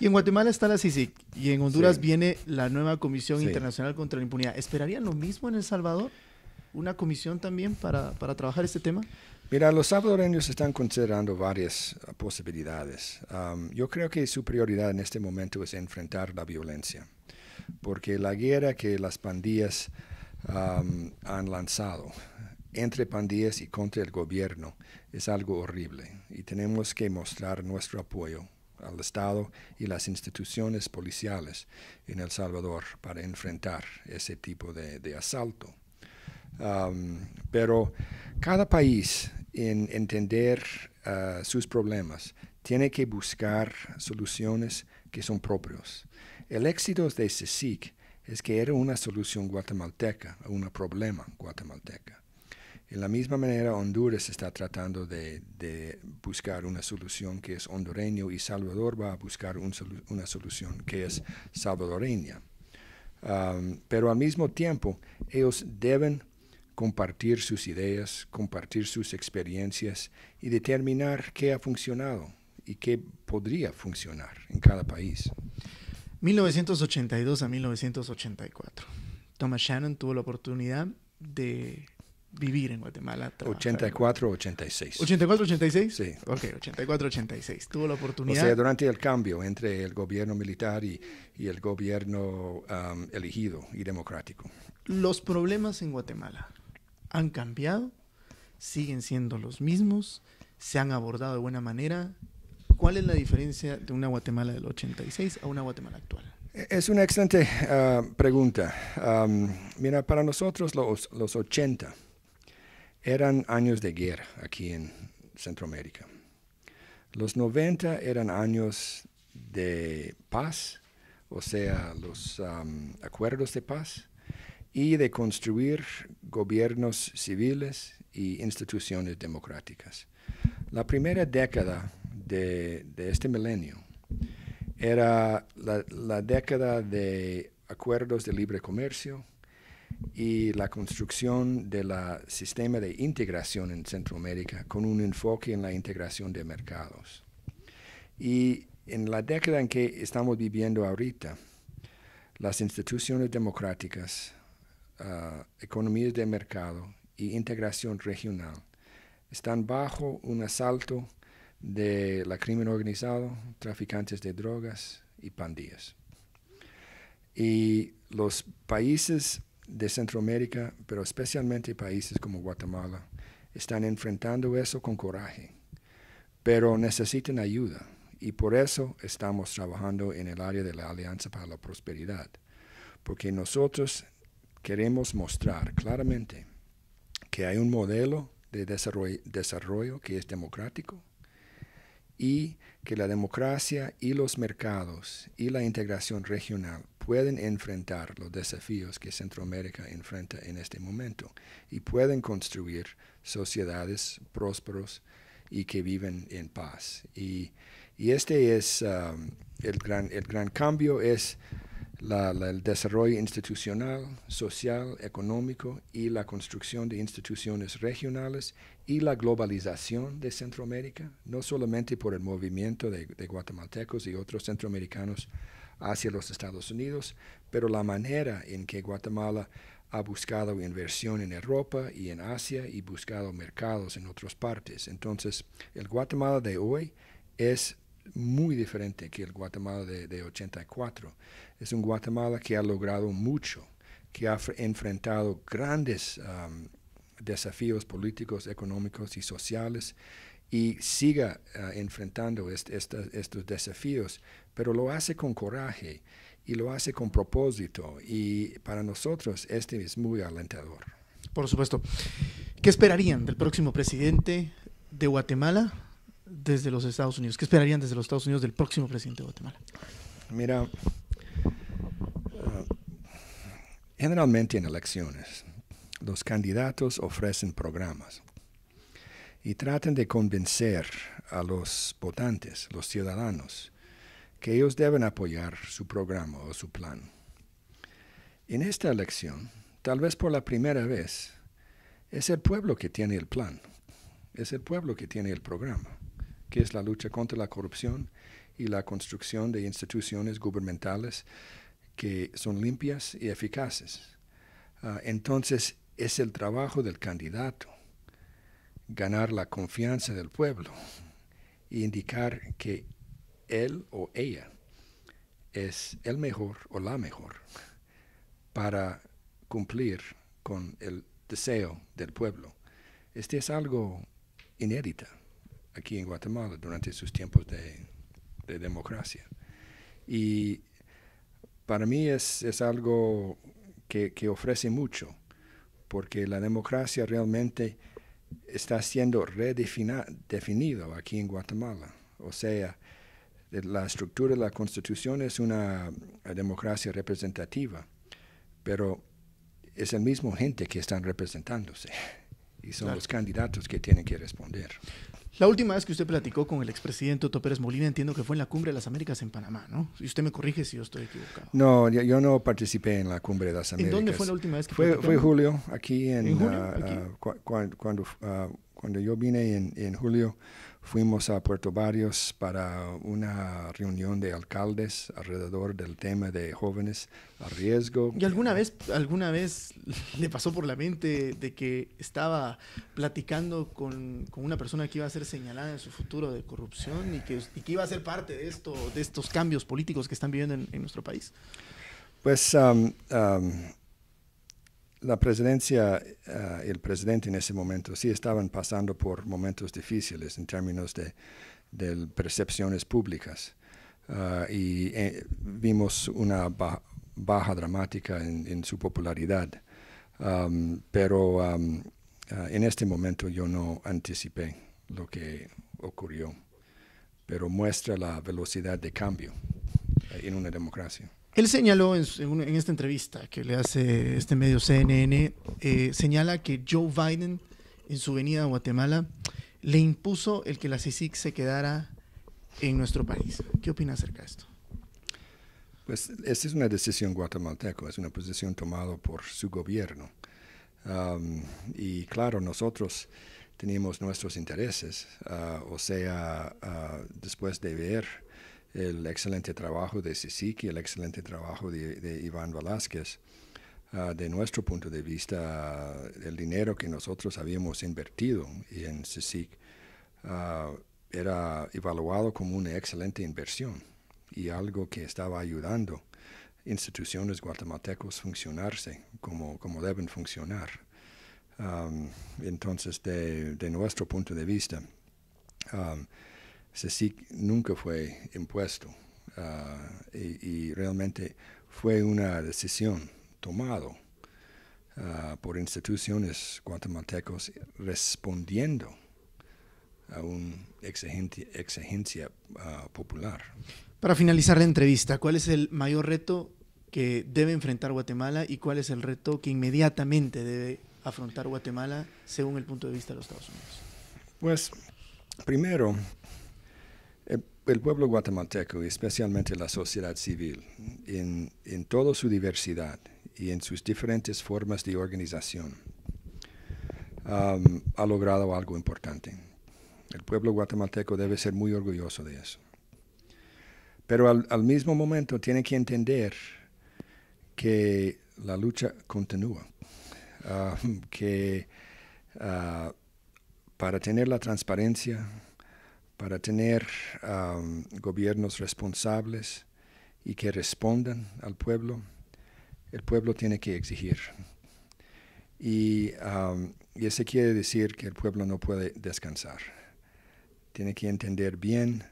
Y en Guatemala está la CICIC y en Honduras viene la nueva Comisión Internacional contra la Impunidad. ¿Esperarían lo mismo en El Salvador? ¿Una comisión también para, trabajar este tema? Mira, los salvadoreños están considerando varias ah, posibilidades. yo creo que su prioridad en este momento es enfrentar la violencia, porque la guerra que las pandillas han lanzado entre pandillas y contra el gobierno es algo horrible y tenemos que mostrar nuestro apoyo al Estado y las instituciones policiales en El Salvador para enfrentar ese tipo de, asalto. pero cada país en entender ah, sus problemas tiene que buscar soluciones que son propios. El éxito de ese sic es que era una solución guatemalteca a un problema guatemalteca. En la misma manera, Honduras está tratando de, buscar una solución que es hondureño y Salvador va a buscar una solución que es salvadoreña. pero al mismo tiempo, ellos deben compartir sus ideas, compartir sus experiencias y determinar qué ha funcionado y qué podría funcionar en cada país. 1982 a 1984. Thomas Shannon tuvo la oportunidad de vivir en Guatemala. 84, 86. 84, 86? Sí. Ok, 84, 86. Tuvo la oportunidad. O sea, durante el cambio entre el gobierno militar y, y el gobierno um, elegido y democrático. Los problemas en Guatemala han cambiado, siguen siendo los mismos, se han abordado de buena manera. ¿Cuál es la diferencia de una Guatemala del 86 a una Guatemala actual? E-, es una excelente ah, pregunta. Um, mira, para nosotros los, los 80 eran años de guerra aquí en Centroamérica. Los 90 eran años de paz, o sea, los um, acuerdos de paz, y de construir gobiernos civiles y instituciones democráticas. La primera década de, este milenio era la década de acuerdos de libre comercio, y la construcción del sistema de integración en Centroamérica con un enfoque en la integración de mercados. Y en la década en que estamos viviendo ahorita, las instituciones democráticas, ah, economías de mercado y integración regional están bajo un asalto de la crimen organizado, traficantes de drogas y pandillas. Y los países de Centroamérica, pero especialmente países como Guatemala, están enfrentando eso con coraje, pero necesitan ayuda y por eso estamos trabajando en el área de la Alianza para la Prosperidad, porque nosotros queremos mostrar claramente que hay un modelo de desarrollo, que es democrático y que la democracia y los mercados y la integración regional pueden enfrentar los desafíos que Centroamérica enfrenta en este momento y pueden construir sociedades prósperos y que viven en paz. Y, y este es um, el, gran, el gran cambio, es el desarrollo institucional, social, económico y la construcción de instituciones regionales y la globalización de Centroamérica, no solamente por el movimiento de, de guatemaltecos y otros centroamericanos, hacia los Estados Unidos, pero la manera en que Guatemala ha buscado inversión en Europa y en Asia y buscado mercados en otras partes. Entonces, el Guatemala de hoy es muy diferente que el Guatemala de, 84. Es un Guatemala que ha logrado mucho, que ha enfrentado grandes um, desafíos políticos, económicos y sociales y siga uh, enfrentando estos desafíos pero lo hace con coraje y lo hace con propósito y para nosotros este es muy alentador. Por supuesto. ¿Qué esperarían del próximo presidente de Guatemala desde los Estados Unidos? ¿Qué esperarían desde los Estados Unidos del próximo presidente de Guatemala? Mira, ah, generalmente en elecciones los candidatos ofrecen programas y tratan de convencer a los votantes, los ciudadanos, que ellos deben apoyar su programa o su plan. En esta elección, tal vez por la primera vez, es el pueblo que tiene el plan, es el pueblo que tiene el programa, que es la lucha contra la corrupción y la construcción de instituciones gubernamentales que son limpias y eficaces. Ah, entonces, es el trabajo del candidato ganar la confianza del pueblo e indicar que él o ella es el mejor o la mejor para cumplir con el deseo del pueblo. Este es algo inédito aquí en Guatemala durante sus tiempos de, democracia. Y para mí es, algo que, que, ofrece mucho, porque la democracia realmente está siendo redefinida aquí en Guatemala. O sea, la estructura de la Constitución es una eh, democracia representativa, pero es el mismo gente que están representándose y son los candidatos que tienen que responder. La última vez que usted platicó con el expresidente Otto Pérez Molina, entiendo que fue en la Cumbre de las Américas en Panamá, ¿no? Si usted me corrige si yo estoy equivocado. No, yo, no participé en la Cumbre de las Américas. ¿En dónde fue la última vez que fue? Fue, julio, aquí en, ah, cuando ah, cuando yo vine en, en julio, fuimos a Puerto Barrios para una reunión de alcaldes alrededor del tema de jóvenes a riesgo. ¿Y alguna vez, alguna vez le pasó por la mente de que estaba platicando con, con una persona que iba a ser señalada en su futuro de corrupción y que, y que iba a ser parte de, esto, de estos cambios políticos que están viviendo en, nuestro país? Pues um, um, la presidencia, eh, el presidente en ese momento, sí estaban pasando por momentos difíciles en términos de, percepciones públicas. Ah, y eh, vimos una baja dramática en, su popularidad. pero ah, en este momento yo no anticipé lo que ocurrió, pero muestra la velocidad de cambio en una democracia. Él señaló en, esta entrevista que le hace este medio CNN, eh, señala que Joe Biden en su venida a Guatemala le impuso el que la CICIC se quedara en nuestro país. ¿Qué opina acerca de esto? Pues esta es una decisión guatemalteca, es una posición tomada por su gobierno. y claro, nosotros tenemos nuestros intereses, ah, o sea, ah, después de ver el excelente trabajo de y el excelente trabajo de, Iván Velázquez. Ah, de nuestro punto de vista, el dinero que nosotros habíamos invertido en SISIC ah, era evaluado como una excelente inversión y algo que estaba ayudando instituciones a funcionarse como, como deben funcionar. Ah, entonces, de, de, nuestro punto de vista, sí nunca fue impuesto ah, y, realmente fue una decisión tomada ah, por instituciones guatemaltecos respondiendo a una exigencia, exigencia ah, popular. Para finalizar la entrevista, ¿cuál es el mayor reto que debe enfrentar Guatemala y cuál es el reto que inmediatamente debe afrontar Guatemala según el punto de vista de los Estados Unidos? Pues, primero, el, pueblo guatemalteco, especialmente la sociedad civil, en, toda su diversidad y en sus diferentes formas de organización, um, ha logrado algo importante. El pueblo guatemalteco debe ser muy orgulloso de eso. Pero al, mismo momento tiene que entender que la lucha continúa, um, que uh, para tener la transparencia, para tener gobiernos responsables y que respondan al pueblo, el pueblo tiene que exigir. Y, eso quiere decir que el pueblo no puede descansar. Tiene que entender bien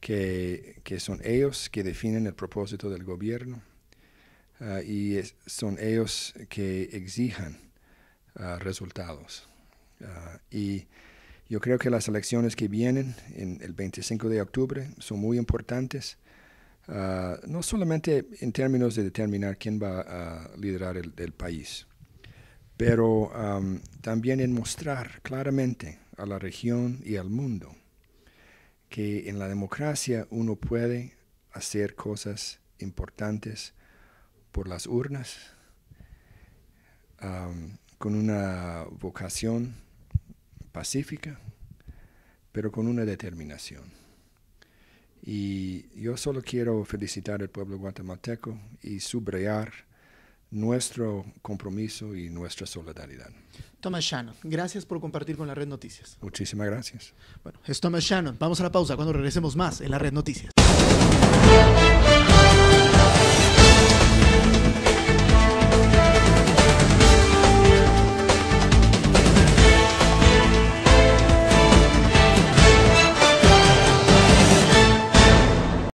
que, son ellos que definen el propósito del gobierno ah, y son ellos que exijan ah, resultados. Ah, y yo creo que las elecciones que vienen el 25 de octubre son muy importantes, ah, no solamente en términos de determinar quién va a liderar el, país, pero también en mostrar claramente a la región y al mundo que en la democracia uno puede hacer cosas importantes por las urnas, con una vocación pacífica, pero con una determinación. Y yo solo quiero felicitar al pueblo guatemalteco y subrayar nuestro compromiso y nuestra solidaridad. Thomas Shannon, gracias por compartir con la Red Noticias. Muchísimas gracias. Bueno, es Thomas Shannon. Vamos a la pausa cuando regresemos más en la Red Noticias.